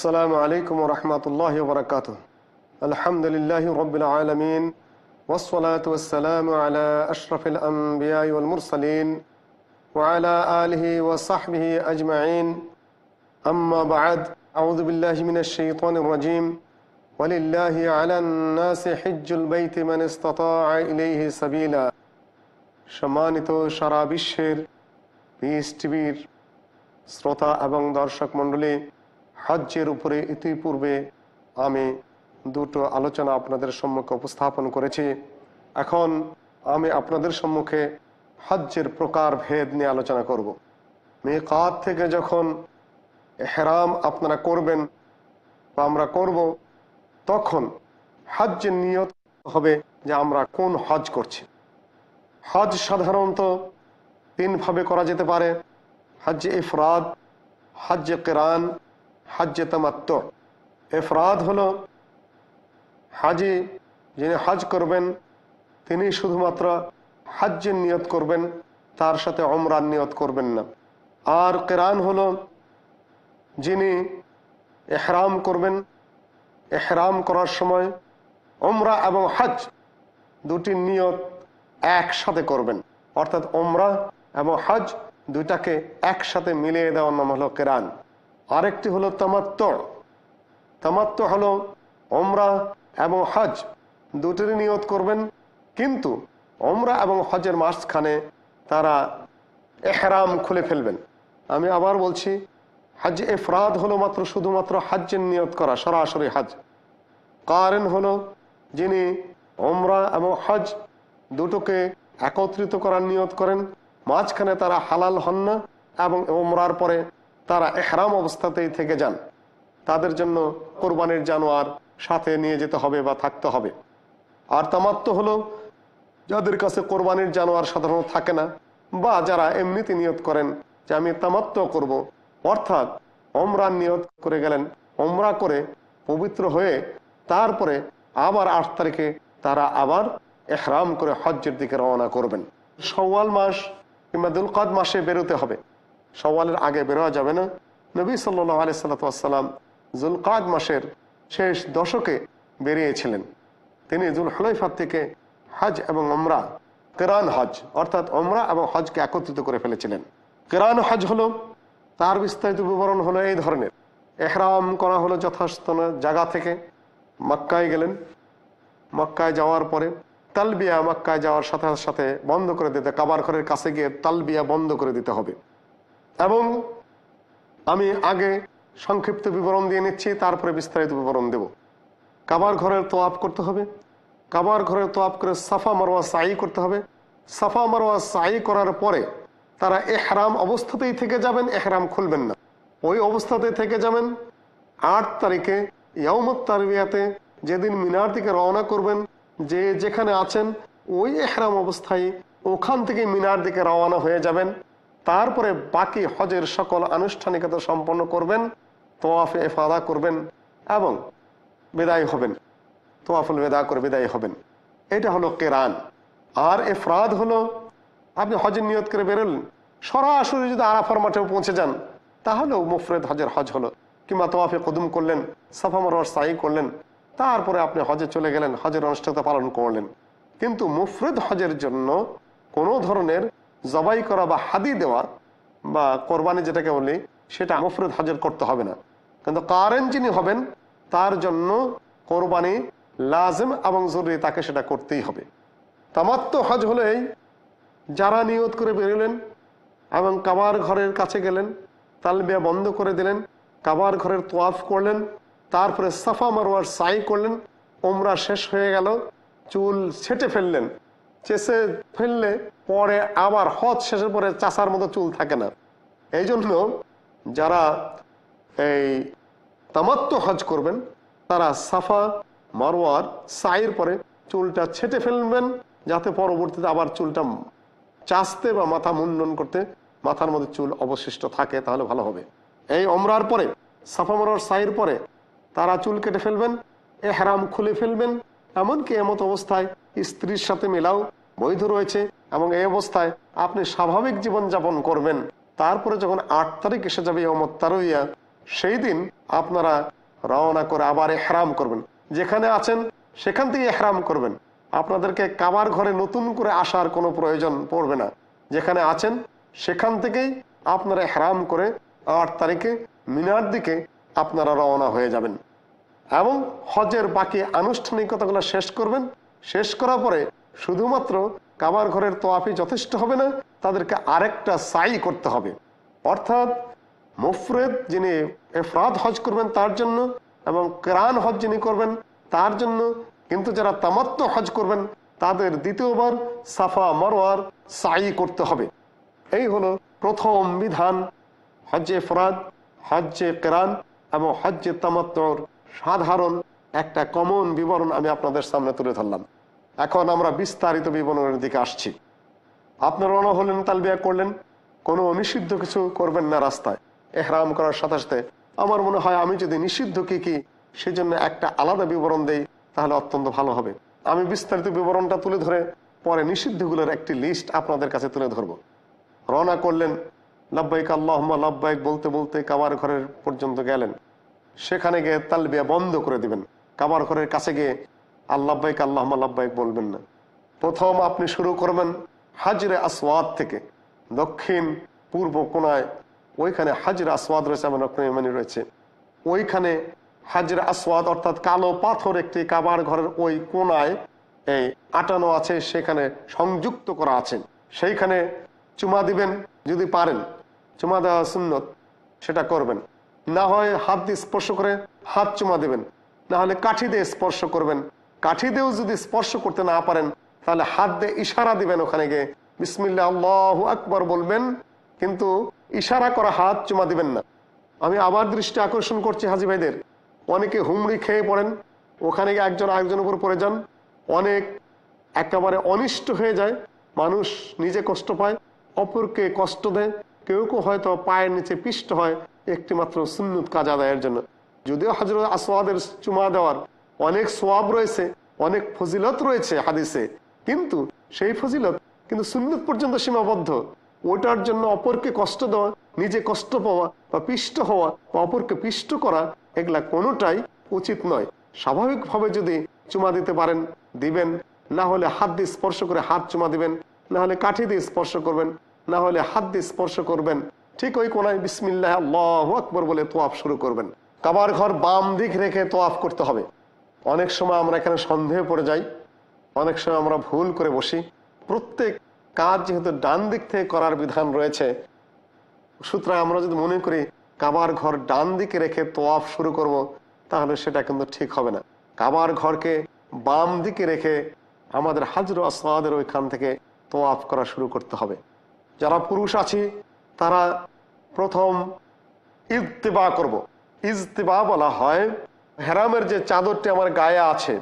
السلام عليكم ورحمة الله وبركاته الحمد لله رب العالمين والصلاة والسلام على أشرف الأنبياء والمرسلين وعلى آله وصحبه أجمعين أما بعد أعوذ بالله من الشيطان الرجيم ولله على الناس حج البيت من استطاع إليه سبيلا شمانت شراب الشير بيستبير টিভির শ্রোতা এবং দর্শক মণ্ডলী হজ্জের উপরে ইতিপূর্বে আমি দুটো আলোচনা আপনাদের সম্মুখে উপস্থাপন করেছি এখন আমি আপনাদের সম্মুখে হজ্জের প্রকার ভেদ নিয়ে আলোচনা করব কাত থেকে যখন হেরাম আপনারা করবেন বা আমরা করব তখন হজ্জের নিয়ত হবে যে আমরা কোন হজ করছি হজ সাধারণত তিনভাবে করা যেতে পারে হজ ইফরাদ হজ কেরান হাজ্যে তামাত্ম এফরাদ হল হাজি যিনি হাজ করবেন তিনি শুধুমাত্র হাজ্যের নিয়ত করবেন তার সাথে অমরান নিয়ত করবেন না আর কেরান হল যিনি এহরাম করবেন এহরাম করার সময় ওমরা এবং হাজ দুটি নিয়ত একসাথে করবেন অর্থাৎ ওমরা এবং হাজ দুইটাকে একসাথে মিলিয়ে দেওয়ার নাম হলো কেরান আরেকটি হলো তামাত্ম তামাত্ম হলো অমরা এবং হজ দুটোরই নিয়ত করবেন কিন্তু অমরা এবং হজের মাঝখানে তারা এহরাম খুলে ফেলবেন আমি আবার বলছি হজ এফরাদ হলো মাত্র শুধুমাত্র হজ্জের নিয়ত করা সরাসরি হজ কারণ হলো যিনি অমরা এবং হজ দুটোকে একত্রিত করার নিয়ত করেন মাঝখানে তারা হালাল হন না এবং ওমরার পরে তারা এহরাম অবস্থাতেই থেকে যান তাদের জন্য কোরবানির জানোয়ার সাথে নিয়ে যেতে হবে বা থাকতে হবে আর তামাত্ম হলো যাদের কাছে কোরবানির জানোয়ার সাধারণত থাকে না বা যারা এমনিতে নিয়ত করেন যে আমি তামাত্ম করব। অর্থাৎ অমরা নিয়ত করে গেলেন অমরা করে পবিত্র হয়ে তারপরে আবার আট তারিখে তারা আবার এহরাম করে হজ্জের দিকে রওনা করবেন সওয়াল মাস কিংবা দুলকাদ মাসে বেরোতে হবে সওয়ালের আগে বেরোয়া যাবে না নবী সাল্লাহ জুল জুলকাদ মাসের শেষ দশকে বেরিয়েছিলেন তিনি জুল হলাইফার থেকে হজ এবং অমরা কেরান হজ অর্থাৎ অমরা এবং হজকে একত্রিত করে ফেলেছিলেন কেরান হজ হলো তার বিস্তারিত বিবরণ হলো এই ধরনের এহরাম করা হলো যথাস্থান জায়গা থেকে মক্কায় গেলেন মক্কায় যাওয়ার পরে তালবিয়া মক্কায় যাওয়ার সাথে সাথে বন্ধ করে দিতে কাবার ঘরের কাছে গিয়ে তালবিয়া বন্ধ করে দিতে হবে এবং আমি আগে সংক্ষিপ্ত বিবরণ দিয়ে নিচ্ছি তারপরে বিস্তারিত বিবরণ দেব কাবার ঘরের আপ করতে হবে কাবার ঘরের আপ করে সাফা মারোয়া সাই করতে হবে সাফা মারোয়া সাই করার পরে তারা এহরাম অবস্থাতেই থেকে যাবেন এহরাম খুলবেন না ওই অবস্থাতে থেকে যাবেন আট তারিখে ইয়ামত তারবিয়াতে যেদিন মিনার দিকে রওনা করবেন যে যেখানে আছেন ওই এহরাম অবস্থায় ওখান থেকে মিনার দিকে রওনা হয়ে যাবেন তারপরে বাকি হজের সকল আনুষ্ঠানিকতা সম্পন্ন করবেন তোয়াফে এফাদা করবেন এবং বিদায় হবেন তোয়াফুল বেদা করে বিদায় হবেন এটা হলো কেরান আর এফরাদ হলো আপনি হজের নিয়ত করে বেরোলেন সরাসরি যদি আরাফার মাঠেও পৌঁছে যান তাহলেও মুফরেদ হজের হজ হলো কিংবা তোয়াফে কদুম করলেন সাফা মর সাই করলেন তারপরে আপনি হজে চলে গেলেন হজের অনুষ্ঠানতা পালন করলেন কিন্তু মুফরেদ হজের জন্য কোনো ধরনের জবাই করা বা হাদি দেওয়া বা কোরবানি যেটাকে বলি সেটা মফরুদ হাজর করতে হবে না কিন্তু কারেন যিনি হবেন তার জন্য কোরবানি লাজম এবং জরুরি তাকে সেটা করতেই হবে তামাত্ম হজ হলো এই যারা নিয়ত করে বেরোলেন এবং কাবার ঘরের কাছে গেলেন তালবিয়া বন্ধ করে দিলেন কাবার ঘরের তোয়াফ করলেন তারপরে সাফা মারোয়ার সাই করলেন ওমরা শেষ হয়ে গেল চুল ছেটে ফেললেন চেষে ফেললে পরে আবার হজ শেষের পরে চাষার মতো চুল থাকে না এই জন্য যারা এই তামাত্ম হজ করবেন তারা সাফা মারোয়ার সাইয়ের পরে চুলটা ছেটে ফেলবেন যাতে পরবর্তীতে আবার চুলটা চাষতে বা মাথা মুন্ডন করতে মাথার মধ্যে চুল অবশিষ্ট থাকে তাহলে ভালো হবে এই অমরার পরে সাফা মারোয়ার সাইয়ের পরে তারা চুল কেটে ফেলবেন এ হেরাম খুলে ফেলবেন এমনকি এমত অবস্থায় স্ত্রীর সাথে মেলাও বৈধ রয়েছে এবং এই অবস্থায় আপনি স্বাভাবিক জীবন যাপন করবেন তারপরে যখন আট তারিখ এসে যাবে অমত্তারইয়া সেই দিন আপনারা রওনা করে আবার হ্যারাম করবেন যেখানে আছেন সেখান থেকে হ্যারাম করবেন আপনাদেরকে কাবার ঘরে নতুন করে আসার কোনো প্রয়োজন পড়বে না যেখানে আছেন সেখান থেকেই আপনারা হেরাম করে আট তারিখে মিনার দিকে আপনারা রওনা হয়ে যাবেন এবং হজের বাকি আনুষ্ঠানিকতাগুলো শেষ করবেন শেষ করার পরে শুধুমাত্র কাবার ঘরের তোয়াফি যথেষ্ট হবে না তাদেরকে আরেকটা সাই করতে হবে অর্থাৎ মুফরেদ যিনি এফরাদ হজ করবেন তার জন্য এবং ক্রান হজ যিনি করবেন তার জন্য কিন্তু যারা তামাত্ম হজ করবেন তাদের দ্বিতীয়বার সাফা মারোয়ার সাই করতে হবে এই হলো প্রথম বিধান হজ্জে ফরাদ হজ্জে কেরান এবং হজ্জে তামাত্মর সাধারণ একটা কমন বিবরণ আমি আপনাদের সামনে তুলে ধরলাম এখন আমরা বিস্তারিত বিবরণের দিকে আসছি আপনার রওনা হলেন তালবিয়া করলেন কোনো নিষিদ্ধ কিছু করবেন না রাস্তায় এহরাম করার সাথে সাথে আমার মনে হয় আমি যদি নিষিদ্ধ কি কি সেজন্য একটা আলাদা বিবরণ দেই তাহলে অত্যন্ত ভালো হবে আমি বিস্তারিত বিবরণটা তুলে ধরে পরে নিষিদ্ধগুলোর একটি লিস্ট আপনাদের কাছে তুলে ধরব রওনা করলেন লব্বাইক আল্লাহমা লব্বাইক বলতে বলতে কাবার ঘরের পর্যন্ত গেলেন সেখানে গিয়ে তালবিয়া বন্ধ করে দিবেন কাবার ঘরের কাছে গিয়ে আল্লাহবাইক আল্লাহ আল্লাহবাইক বলবেন না প্রথম আপনি শুরু করবেন হাজরে আসওয়াদ থেকে দক্ষিণ পূর্ব কোনায় ওইখানে হাজরা আসওয়াদ রয়েছে আমার রক্তমানি রয়েছে ওইখানে হাজরা আসওয়াদ অর্থাৎ কালো পাথর একটি কাবার ঘরের ওই কোনায় এই আটানো আছে সেখানে সংযুক্ত করা আছে সেইখানে চুমা দিবেন যদি পারেন চুমা দেওয়া সুন্নত সেটা করবেন না হয় হাত স্পর্শ করে হাত চুমা দিবেন নাহলে কাঠি দিয়ে স্পর্শ করবেন কাঠি দিয়েও যদি স্পর্শ করতে না পারেন তাহলে হাত দিয়ে ইশারা দিবেন ওখানে গিয়ে বিসমিল্লা আল্লাহ আকবর বলবেন কিন্তু ইশারা করা হাত চুমা দিবেন না আমি আবার দৃষ্টি আকর্ষণ করছি হাজি ভাইদের অনেকে হুমড়ি খেয়ে পড়েন ওখানে গিয়ে একজন আরেকজনের উপর পড়ে যান অনেক একেবারে অনিষ্ট হয়ে যায় মানুষ নিজে কষ্ট পায় অপরকে কষ্ট দেয় কেউ কেউ হয়তো পায়ের নিচে পিষ্ট হয় একটিমাত্র সুন্নত কাজ আদায়ের জন্য যদিও হাজরত আসোয়াদের চুমা দেওয়ার অনেক সোয়াব রয়েছে অনেক ফজিলত রয়েছে হাদিসে কিন্তু সেই ফজিলত কিন্তু সুন্নত পর্যন্ত সীমাবদ্ধ ওটার জন্য অপরকে কষ্ট দেওয়া নিজে কষ্ট পাওয়া বা পিষ্ট হওয়া বা অপরকে পিষ্ট করা এগুলা কোনোটাই উচিত নয় স্বাভাবিকভাবে যদি চুমা দিতে পারেন দিবেন না হলে হাত দিয়ে স্পর্শ করে হাত চুমা দিবেন না হলে কাঠি দিয়ে স্পর্শ করবেন না হলে হাত দিয়ে স্পর্শ করবেন ঠিক ওই কোনায় বিসমিল্লাহ আল্লাহ আকবর বলে তোয়াফ শুরু করবেন কাবার ঘর বাম দিক রেখে তোয়াফ করতে হবে অনেক সময় আমরা এখানে সন্দেহে পড়ে যাই অনেক সময় আমরা ভুল করে বসি প্রত্যেক কাজ যেহেতু ডান দিক থেকে করার বিধান রয়েছে সুতরাং আমরা যদি মনে করি কাবার ঘর ডান দিকে রেখে তোয়াফ শুরু করব তাহলে সেটা কিন্তু ঠিক হবে না কাবার ঘরকে বাম দিকে রেখে আমাদের হাজর আসাদের ওইখান থেকে তোয়াফ করা শুরু করতে হবে যারা পুরুষ আছি তারা প্রথম ইত্তেবা করব। ইজতিবা বলা হয় হেরামের যে চাদরটি আমার গায়ে আছে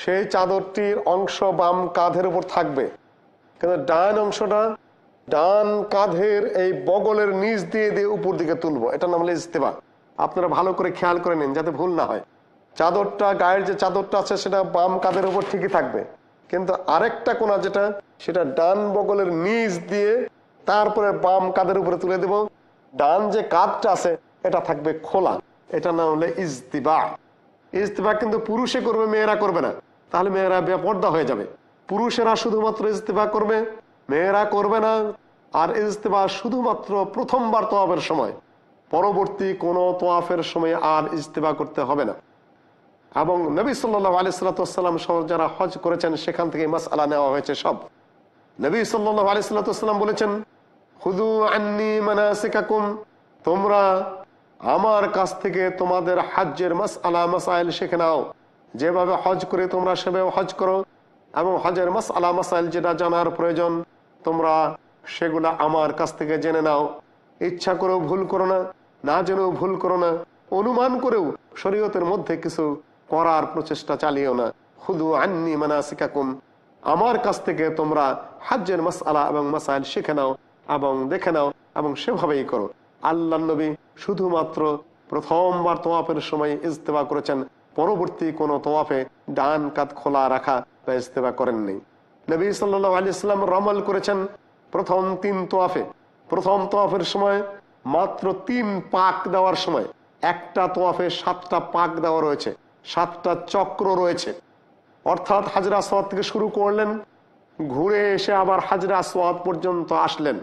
সেই চাদরটির অংশ বাম কাঁধের উপর থাকবে কিন্তু ডান অংশটা ডান কাঁধের এই বগলের নিচ দিয়ে দিয়ে উপর দিকে তুলবো এটা নাম হলো ইজতেবা আপনারা ভালো করে খেয়াল করে নিন যাতে ভুল না হয় চাদরটা গায়ের যে চাদরটা আছে সেটা বাম কাঁধের উপর ঠিকই থাকবে কিন্তু আরেকটা কোনা যেটা সেটা ডান বগলের নিচ দিয়ে তারপরে বাম কাঁধের উপরে তুলে দেব ডান যে কাঁধটা আছে এটা থাকবে খোলা এটা না হলে ইজতিবা ইজতিবা কিন্তু পুরুষে করবে মেয়েরা করবে না তাহলে মেয়েরা বেপর্দা হয়ে যাবে পুরুষেরা শুধুমাত্র ইজতিবা করবে মেয়েরা করবে না আর ইজতিবা শুধুমাত্র প্রথমবার তোয়াফের সময় পরবর্তী কোনো তোয়াফের সময় আর ইজতিবা করতে হবে না এবং নবী সাল্লাহ আলি সাল্লাতাম সহ যারা হজ করেছেন সেখান থেকে মাসালা নেওয়া হয়েছে সব নবী সাল্লাহ আলি সাল্লাতাম বলেছেন হুদু আন্নি মানাসিকাকুম তোমরা আমার কাছ থেকে তোমাদের হাজ্যের মাস আলা মাসাইল শেখে নাও যেভাবে হজ করে তোমরা সেভাবে হজ করো এবং হজের মাস আলা মাসাইল যেটা জানার প্রয়োজন তোমরা সেগুলা আমার কাছ থেকে জেনে নাও ইচ্ছা করেও ভুল করো না না জেনেও ভুল করো না অনুমান করেও শরীয়তের মধ্যে কিছু করার প্রচেষ্টা চালিও না হুদু আন্নি মানাসিকাকুম আমার কাছ থেকে তোমরা হাজ্যের আলা এবং মাসাইল শিখে নাও এবং দেখে নাও এবং সেভাবেই করো আল্লাহ নবী শুধুমাত্র প্রথমবার তোয়াফের সময় ইজতেবা করেছেন পরবর্তী কোনো তোয়াফে ডান কাত খোলা রাখা বা ইজতেবা করেননি নবী সাল্লাহ আলি ইসলাম রমল করেছেন প্রথম তিন তোয়াফে প্রথম তোয়াফের সময় মাত্র তিন পাক দেওয়ার সময় একটা তোয়াফে সাতটা পাক দেওয়া রয়েছে সাতটা চক্র রয়েছে অর্থাৎ হাজরা সোয়াদ থেকে শুরু করলেন ঘুরে এসে আবার হাজরা সোয়াদ পর্যন্ত আসলেন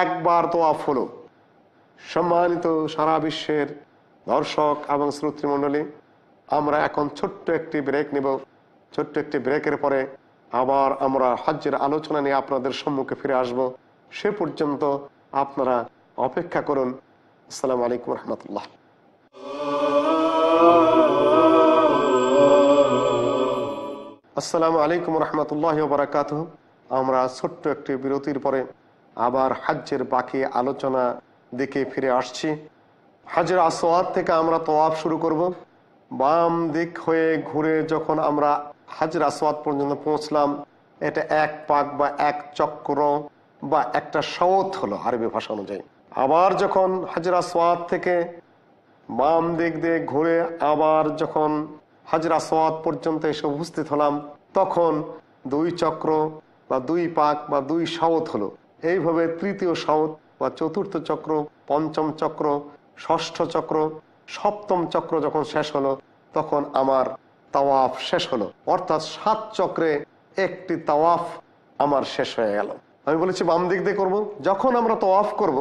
একবার তোয়াফ হলো সম্মানিত সারা বিশ্বের দর্শক এবং শ্রোতৃমণ্ডলী আমরা এখন ছোট্ট একটি ব্রেক নেব ছোট্ট একটি ব্রেকের পরে আবার আমরা হজ্জের আলোচনা নিয়ে আপনাদের সম্মুখে ফিরে আসব সে পর্যন্ত আপনারা অপেক্ষা করুন আসসালামু আলাইকুম রহমতুল্লাহ আসসালামু আলাইকুম রহমতুল্লাহ আমরা ছোট্ট একটি বিরতির পরে আবার হাজ্যের বাকি আলোচনা দিকে ফিরে আসছি হাজির আসোয়াদ থেকে আমরা তোয়াব শুরু করব বাম দিক হয়ে ঘুরে যখন আমরা হাজির আসোয়াদ পর্যন্ত পৌঁছলাম এটা এক পাক বা এক চক্র বা একটা সওত হলো আরবি ভাষা অনুযায়ী আবার যখন হাজিরা সোয়াদ থেকে বাম দিক দিয়ে ঘুরে আবার যখন হাজরা সোয়াদ পর্যন্ত এসে উপস্থিত হলাম তখন দুই চক্র বা দুই পাক বা দুই সাউথ হলো এইভাবে তৃতীয় সাউথ বা চতুর্থ চক্র পঞ্চম চক্র ষষ্ঠ চক্র সপ্তম চক্র যখন শেষ হলো তখন আমার তাওয়াফ শেষ হলো অর্থাৎ সাত চক্রে একটি তাওয়াফ আমার শেষ হয়ে গেল আমি বলেছি বাম দিক দিয়ে করবো যখন আমরা তাওয়াফ করব।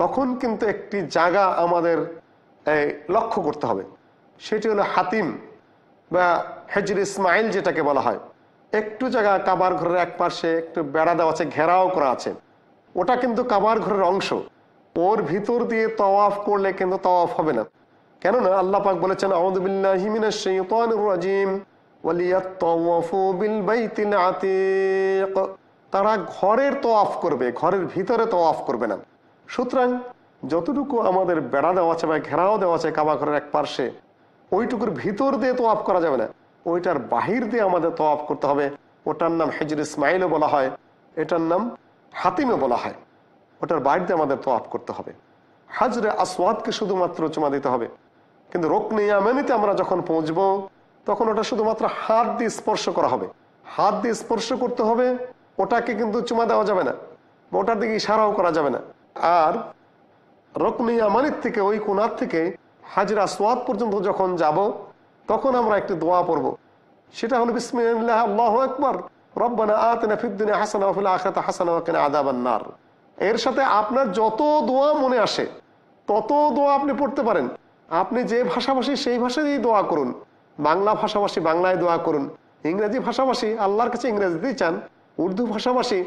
তখন কিন্তু একটি জায়গা আমাদের লক্ষ্য করতে হবে সেটি হলো হাতিম বা হেজর ইসমাইল যেটাকে বলা হয় একটু জায়গা কাবার ঘরের এক পাশে একটু বেড়া দেওয়া আছে ঘেরাও করা আছে ওটা কিন্তু কাবার ঘরের অংশ ওর ভিতর দিয়ে তওয়াফ করলে কিন্তু তওয়াফ হবে না কেননা আল্লাহ পাক বলেছেন তারা ঘরের তোয়াফ করবে ঘরের ভিতরে তোয়াফ করবে না সুতরাং যতটুকু আমাদের বেড়া দেওয়া আছে বা ঘেরাও দেওয়া আছে কাবা ঘরের এক পার্শ্বে ওইটুকুর ভিতর দিয়ে তোয়াফ করা যাবে না ওইটার বাহির দিয়ে আমাদের তোয়াফ করতে হবে ওটার নাম হেজর ইসমাইলও বলা হয় এটার নাম হাতিমে বলা হয় ওটার বাইরে আমাদের তো করতে হবে হাজরে আসওয়াদকে শুধুমাত্র চুমা দিতে হবে কিন্তু রোকনে ইয়ামেনিতে আমরা যখন পৌঁছবো তখন ওটা শুধুমাত্র হাত দিয়ে স্পর্শ করা হবে হাত দিয়ে স্পর্শ করতে হবে ওটাকে কিন্তু চুমা দেওয়া যাবে না ওটার দিকে ইশারাও করা যাবে না আর রকমে আমানির থেকে ওই কোনার থেকে হাজিরা সোয়াদ পর্যন্ত যখন যাব তখন আমরা একটি দোয়া পড়ব সেটা হলো বিসমিল্লাহ আল্লাহ একবার আদাবান্নার এর সাথে আপনার যত দোয়া মনে আসে তত দোয়া আপনি পড়তে পারেন আপনি যে ভাষাভাষী সেই ভাষাতেই দোয়া করুন বাংলা ভাষাভাষী বাংলায় দোয়া করুন ইংরেজি ভাষাভাষী আল্লাহর কাছে ইংরেজিতেই চান উর্দু ভাষাভাষী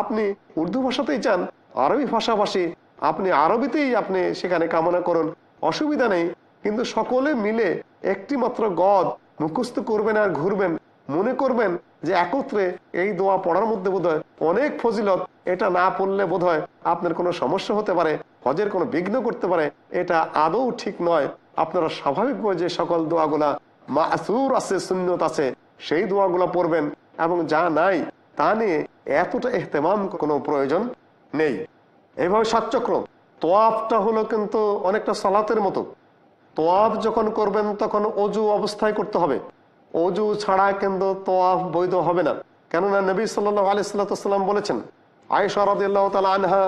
আপনি উর্দু ভাষাতেই চান আরবি ভাষাভাষী আপনি আরবিতেই আপনি সেখানে কামনা করুন অসুবিধা নেই কিন্তু সকলে মিলে একটি মাত্র গদ মুখস্থ করবেন আর ঘুরবেন মনে করবেন যে একত্রে এই দোয়া পড়ার মধ্যে বোধ অনেক ফজিলত এটা না পড়লে বোধ আপনার কোনো সমস্যা হতে পারে হজের কোনো বিঘ্ন করতে পারে এটা আদৌ ঠিক নয় আপনারা স্বাভাবিকভাবে যে সকল দোয়াগুলা মাসুর আছে সুন্নত আছে সেই দোয়াগুলা পড়বেন এবং যা নাই তা নিয়ে এতটা এহতেমাম কোনো প্রয়োজন নেই এইভাবে সাতচক্র তোয়াফটা হলো কিন্তু অনেকটা সালাতের মতো তোয়াফ যখন করবেন তখন অজু অবস্থায় করতে হবে অজু ছাড়া কিন্তু তোয়াফ বৈধ হবে না কেননা নবী সাল্লাহ আলি সাল্লাম বলেছেন আয়সা তালা আনহা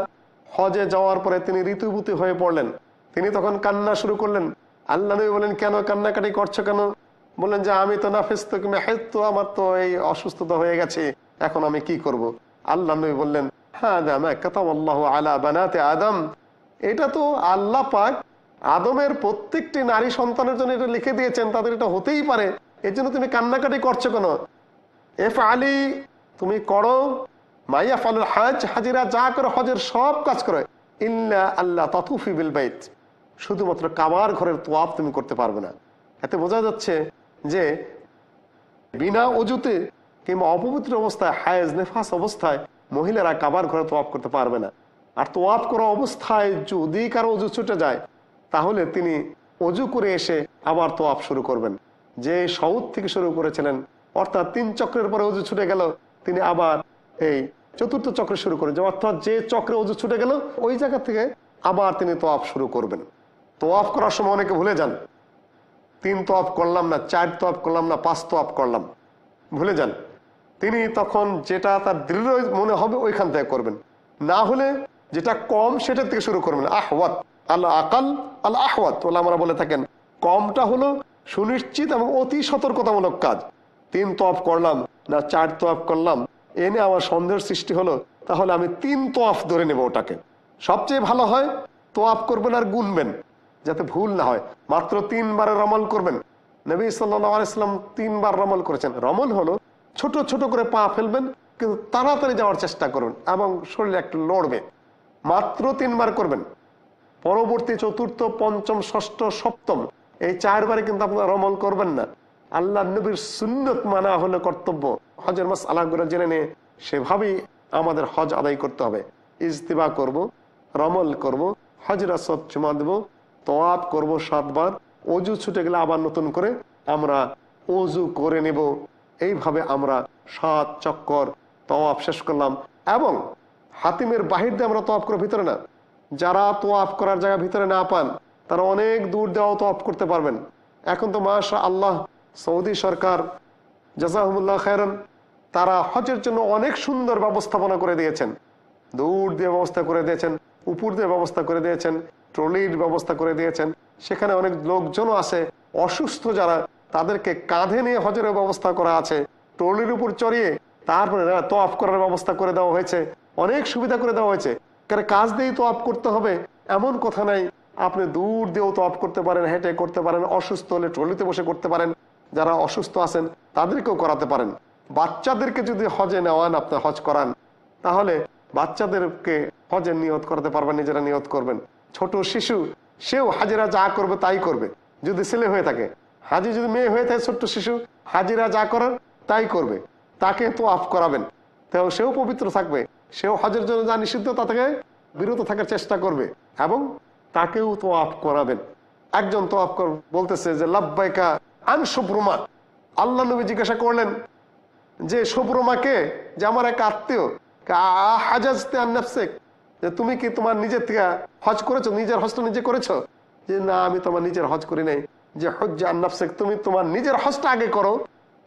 হজে যাওয়ার পরে তিনি ঋতুভূতি হয়ে পড়লেন তিনি তখন কান্না শুরু করলেন আল্লাহ নবী বলেন কেন কান্নাকাটি করছো কেন বললেন যে আমি তো নাফিস তো আমার তো এই অসুস্থতা হয়ে গেছে এখন আমি কি করব। আল্লাহ নবী বললেন হ্যাঁ আলা বানাতে আদম এটা তো আল্লাহ পাক আদমের প্রত্যেকটি নারী সন্তানের জন্য এটা লিখে দিয়েছেন তাদের এটা হতেই পারে এর জন্য তুমি কান্নাকাটি করছো কেন এফ আলী তুমি করো মাইয়া ফালুল হাজ হাজিরা যা করে হজের সব কাজ করে ইল্লা আল্লাহ তথুফি বিল বাইত শুধুমাত্র কাবার ঘরের তোয়াপ তুমি করতে পারবে না এতে বোঝা যাচ্ছে যে বিনা অজুতে কিংবা অপবিত্র অবস্থায় হায়েজ নেফাস অবস্থায় মহিলারা কাবার ঘরে তোয়াপ করতে পারবে না আর তোয়াপ করা অবস্থায় যদি কারো অজু ছুটে যায় তাহলে তিনি অজু করে এসে আবার তোয়াপ শুরু করবেন যে সৌদ থেকে শুরু করেছিলেন অর্থাৎ তিন চক্রের পরে অজু ছুটে গেল তিনি আবার এই চতুর্থ চক্রে শুরু করেন যে অর্থাৎ যে চক্রে অজু ছুটে গেল ওই জায়গা থেকে আবার তিনি তোয়াফ শুরু করবেন তোয়াফ করার সময় অনেকে ভুলে যান তিন তোয়াফ করলাম না চার তোয়াফ করলাম না পাঁচ তোয়াফ করলাম ভুলে যান তিনি তখন যেটা তার দৃঢ় মনে হবে ওইখান থেকে করবেন না হলে যেটা কম সেটার থেকে শুরু করবেন আহওয়াত আল্লাহ আকাল আল্লাহ আহওয়াত ওলা আমরা বলে থাকেন কমটা হলো সুনিশ্চিত এবং অতি সতর্কতামূলক কাজ তিন তপ করলাম না চার তপ করলাম এনে আমার সন্দেহের সৃষ্টি হলো তাহলে আমি তিন তোয়াফ ধরে নেব ওটাকে সবচেয়ে ভালো হয় তোয়াফ করবেন আর গুনবেন যাতে ভুল না হয় মাত্র তিনবার রমল করবেন নবী সাল্লাম তিনবার রমল করেছেন রমল হলো ছোট ছোট করে পা ফেলবেন কিন্তু তাড়াতাড়ি যাওয়ার চেষ্টা করুন এবং শরীরে একটু লড়বে মাত্র তিনবার করবেন পরবর্তী চতুর্থ পঞ্চম ষষ্ঠ সপ্তম এই চারবারে কিন্তু আপনারা অমল করবেন না আল্লাহ নবীর সুন্নত মানা হলো কর্তব্য হজের মাস আলাগুলো জেনে নিয়ে সেভাবেই আমাদের হজ আদায় করতে হবে ইজতিবা করব রমল করব হজরা সব জমা দেবো তোয়াব করবো সাতবার অজু ছুটে গেলে আবার নতুন করে আমরা অজু করে নেব এইভাবে আমরা সাত চক্কর তওয়াফ শেষ করলাম এবং হাতিমের বাহির দিয়ে আমরা তোয়াফ করবো ভিতরে না যারা তোয়াফ করার জায়গা ভিতরে না পান তারা অনেক দূর দেওয়া তো অফ করতে পারবেন এখন তো মাশা আল্লাহ সৌদি সরকার জাজাহমুল্লাহ খায়রন তারা হজের জন্য অনেক সুন্দর ব্যবস্থাপনা করে দিয়েছেন দূর দিয়ে ব্যবস্থা করে দিয়েছেন উপর দিয়ে ব্যবস্থা করে দিয়েছেন ট্রলির ব্যবস্থা করে দিয়েছেন সেখানে অনেক লোকজনও আছে অসুস্থ যারা তাদেরকে কাঁধে নিয়ে হজের ব্যবস্থা করা আছে ট্রলির উপর চড়িয়ে তারপরে অফ করার ব্যবস্থা করে দেওয়া হয়েছে অনেক সুবিধা করে দেওয়া হয়েছে কারণ কাজ দিয়েই অফ করতে হবে এমন কথা নাই আপনি দূর দিয়েও তফ করতে পারেন হেঁটে করতে পারেন অসুস্থ হলে ট্রলিতে বসে করতে পারেন যারা অসুস্থ আছেন তাদেরকেও করাতে পারেন বাচ্চাদেরকে যদি হজে নেওয়ান আপনি হজ করান তাহলে বাচ্চাদেরকে হজের নিয়ত করাতে পারবেন নিজেরা নিয়ত করবেন ছোট শিশু সেও হাজিরা যা করবে তাই করবে যদি ছেলে হয়ে থাকে হাজি যদি মেয়ে হয়ে থাকে ছোট্ট শিশু হাজিরা যা করার তাই করবে তাকে তো আফ করাবেন তাও সেও পবিত্র থাকবে সেও হজের জন্য যা নিষিদ্ধ তা থেকে বিরত থাকার চেষ্টা করবে এবং তাকেও তো আপ করাবেন একজন তো আপ বলতেছে যে লাভবাইকা আন সুব্রমা আল্লাহ নবী জিজ্ঞাসা করলেন যে সুব্রমাকে যে আমার এক আত্মীয় যে তুমি কি তোমার নিজের থেকে হজ করেছো নিজের হজটা নিজে করেছো যে না আমি তোমার নিজের হজ করি নাই যে হজ্জে আন্নাফসেক তুমি তোমার নিজের হজটা আগে করো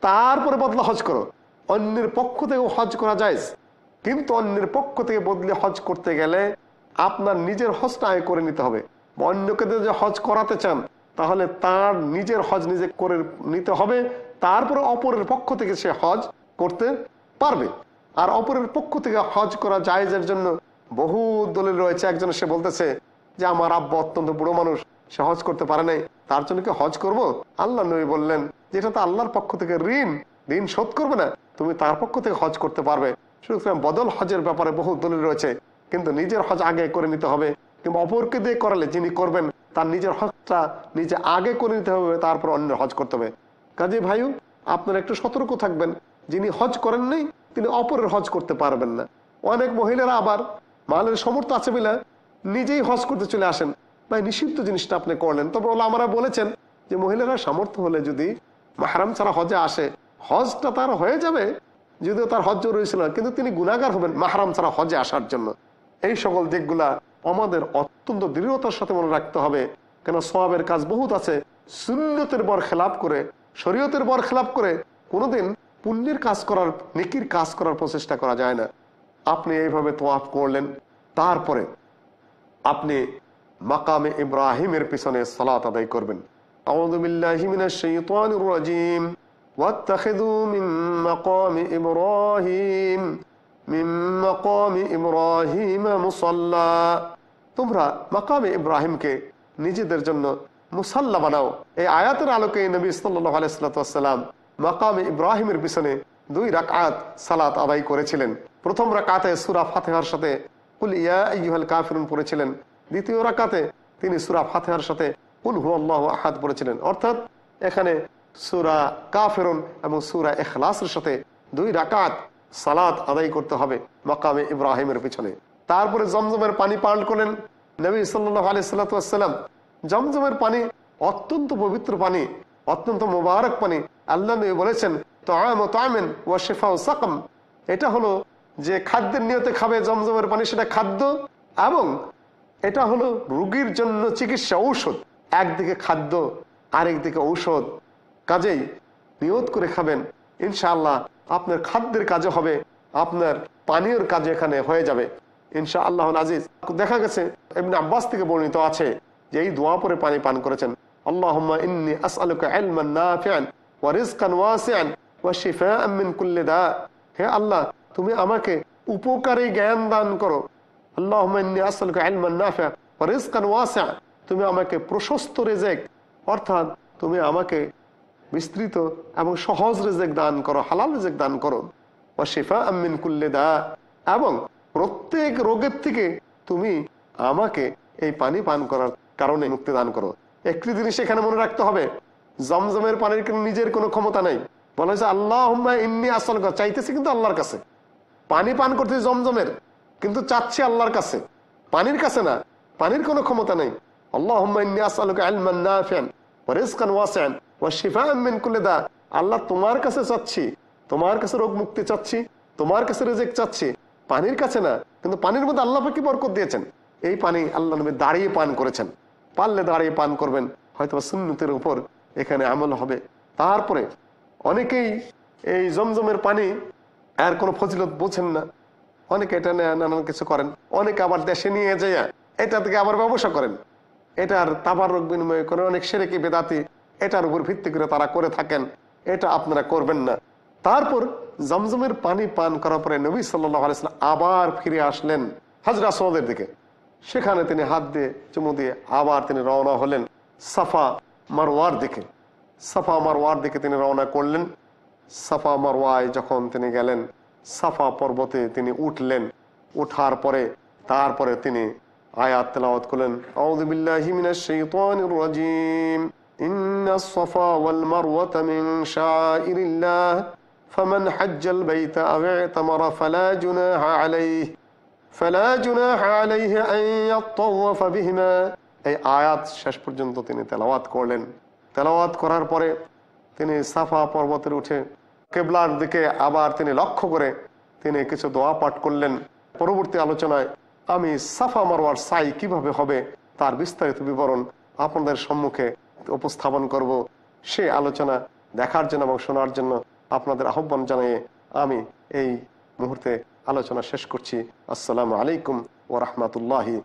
তারপরে বদলা হজ করো অন্যের পক্ষ থেকেও হজ করা যায় কিন্তু অন্যের পক্ষ থেকে বদলে হজ করতে গেলে আপনার নিজের হজটা আয় করে নিতে হবে অন্যকে যে হজ করাতে চান তাহলে তার নিজের হজ নিজে করে নিতে হবে তারপরে অপরের পক্ষ থেকে সে হজ করতে পারবে আর অপরের পক্ষ থেকে হজ করা জায়েজের জন্য বহু দলিল রয়েছে একজন সে বলতেছে যে আমার আব্বা অত্যন্ত বুড়ো মানুষ সে হজ করতে পারে নাই তার জন্য কি হজ করব আল্লাহ নবী বললেন এটা তো আল্লাহর পক্ষ থেকে ঋণ ঋণ শোধ করবে না তুমি তার পক্ষ থেকে হজ করতে পারবে সুতরাং বদল হজের ব্যাপারে বহু দলিল রয়েছে কিন্তু নিজের হজ আগে করে নিতে হবে কিংবা অপরকে দিয়ে করালে যিনি করবেন তার নিজের হজটা নিজে আগে করে নিতে হবে তারপর অন্যের হজ করতে হবে কাজে ভাইও আপনার একটু সতর্ক থাকবেন যিনি হজ করেন নাই তিনি অপরের হজ করতে পারবেন না অনেক মহিলারা আবার মালের সমর্থ আছে বলে নিজেই হজ করতে চলে আসেন ভাই নিষিদ্ধ জিনিসটা আপনি করলেন তবে ওলা আমরা বলেছেন যে মহিলারা সামর্থ্য হলে যদি মাহারাম ছাড়া হজে আসে হজটা তার হয়ে যাবে যদিও তার হজ রয়েছিল কিন্তু তিনি গুণাগার হবেন মাহারাম ছাড়া হজে আসার জন্য এই সকল দিকগুলা আমাদের অত্যন্ত দৃঢ়তার সাথে মনে রাখতে হবে কেন সবাবের কাজ বহুত আছে সুন্নতের বর খেলাপ করে শরীয়তের বর খেলাপ করে কোনোদিন পুণ্যের কাজ করার নেকির কাজ করার প্রচেষ্টা করা যায় না আপনি এইভাবে তোয়াফ করলেন তারপরে আপনি মাকামে ইব্রাহিমের পিছনে সালাত আদায় করবেন আউযুবিল্লাহি মিনাশ শাইতানির রাজীম ওয়াত্তাখিযু মিন মাকামি ইব্রাহিম তোমরা মাকামে ইব্রাহিমকে নিজেদের জন্য মুসাল্লা বানাও এই আয়াতের আলোকে নবী সাল্লাহ আলাইসালাম মাকামে ইব্রাহিমের পিছনে দুই রাকাত সালাত আদায় করেছিলেন প্রথম রাকাতে সুরা ফাতেহার সাথে কুল পড়েছিলেন দ্বিতীয় রাকাতে তিনি সুরা ফাতেহার সাথে কুল হু আল্লাহ আহাদ পড়েছিলেন অর্থাৎ এখানে সুরা কাফেরুন এবং সুরা এখলাসের সাথে দুই রাকাত সালাত আদায় করতে হবে মকামে ইব্রাহিমের পিছনে তারপরে জমজমের পানি পান করলেন নবী সাল্লাহ আলি সাল্লাম জমজমের পানি অত্যন্ত পবিত্র পানি অত্যন্ত মোবারক পানি আল্লাহ নবী বলেছেন তোয়াম ও ও শেফা ও সাকম এটা হলো যে খাদ্যের নিয়তে খাবে জমজমের পানি সেটা খাদ্য এবং এটা হলো রুগীর জন্য চিকিৎসা ঔষধ একদিকে খাদ্য আরেকদিকে ঔষধ কাজেই নিয়ত করে খাবেন ইনশাআল্লাহ আপনার খাদ্যের কাজে হবে আপনার পানীয়র কাজে এখানে হয়ে যাবে ইনশা আল্লাহ আজিজ দেখা গেছে এমনি আব্বাস থেকে বর্ণিত আছে যে এই দোয়া পরে পানি পান করেছেন আল্লাহ তুমি আমাকে উপকারী জ্ঞান দান করো আল্লাহ ইন্নি আসআলুকা ইলমান নাফিআ ওয়া রিজকান ওয়াসিআ তুমি আমাকে প্রশস্ত রেজেক অর্থাৎ তুমি আমাকে বিস্তৃত এবং সহজ রেজেক দান করো হালাল রেজেক দান করো শেফা আমিন কুল্লে দা এবং প্রত্যেক রোগের থেকে তুমি আমাকে এই পানি পান করার কারণে মুক্তি দান করো একটি জিনিস এখানে মনে রাখতে হবে জমজমের পানির নিজের কোনো ক্ষমতা নাই বলা হয়েছে আল্লাহ ইন্নি আসল চাইতেছে কিন্তু আল্লাহর কাছে পানি পান করতে জমজমের কিন্তু চাচ্ছে আল্লাহর কাছে পানির কাছে না পানির কোনো ক্ষমতা নেই আল্লাহ ইন্নি আসল আলমান না আল্লাহ তোমার কাছে চাচ্ছি তোমার কাছে রোগ মুক্তি চাচ্ছি তোমার কাছে রেজেক চাচ্ছি পানির কাছে না কিন্তু পানির মধ্যে আল্লাহ কি বরকত দিয়েছেন এই পানি আল্লাহ নবী দাঁড়িয়ে পান করেছেন পারলে দাঁড়িয়ে পান করবেন হয়তো সুন্নতির উপর এখানে আমল হবে তারপরে অনেকেই এই জমজমের পানি আর কোনো ফজিলত বোঝেন না অনেকে এটা নানান কিছু করেন অনেকে আবার দেশে নিয়ে যাইয়া এটা থেকে আবার ব্যবসা করেন এটার তাবার রোগ বিনিময় করে অনেক সেরে কি বেদাতি এটার উপর ভিত্তি করে তারা করে থাকেন এটা আপনারা করবেন না তারপর জমজমের পানি পান করার পরে নবী সাল্লাম আবার ফিরে আসলেন হাজরা সমাদের দিকে সেখানে তিনি হাত দিয়ে চুমু দিয়ে আবার তিনি রওনা হলেন সাফা মারওয়ার দিকে সাফা মারওয়ার দিকে তিনি রওনা করলেন সাফা মারওয়ায় যখন তিনি গেলেন সাফা পর্বতে তিনি উঠলেন উঠার পরে তারপরে তিনি আয়াত তেলাওয়াত করলেন আউদ্দিল্লাহিমিনা إن الصفا والمروة من شعائر الله فمن حج البيت أو اعتمر فلا جناح عليه فلا جناح عليه أن يطوف بهما এই আয়াত শেষ পর্যন্ত তিনি তেলাওয়াত করলেন তেলাওয়াত করার পরে তিনি সাফা পর্বতের উঠে কেবলার দিকে আবার তিনি লক্ষ্য করে তিনি কিছু দোয়া পাঠ করলেন পরবর্তী আলোচনায় আমি সাফা মারোয়ার সাই কিভাবে হবে তার বিস্তারিত বিবরণ আপনাদের সম্মুখে উপস্থাপন করব সে আলোচনা দেখার জন্য এবং শোনার জন্য আপনাদের আহ্বান জানিয়ে আমি এই মুহূর্তে আলোচনা শেষ করছি আসসালামু আলাইকুম ও রহমতুল্লাহি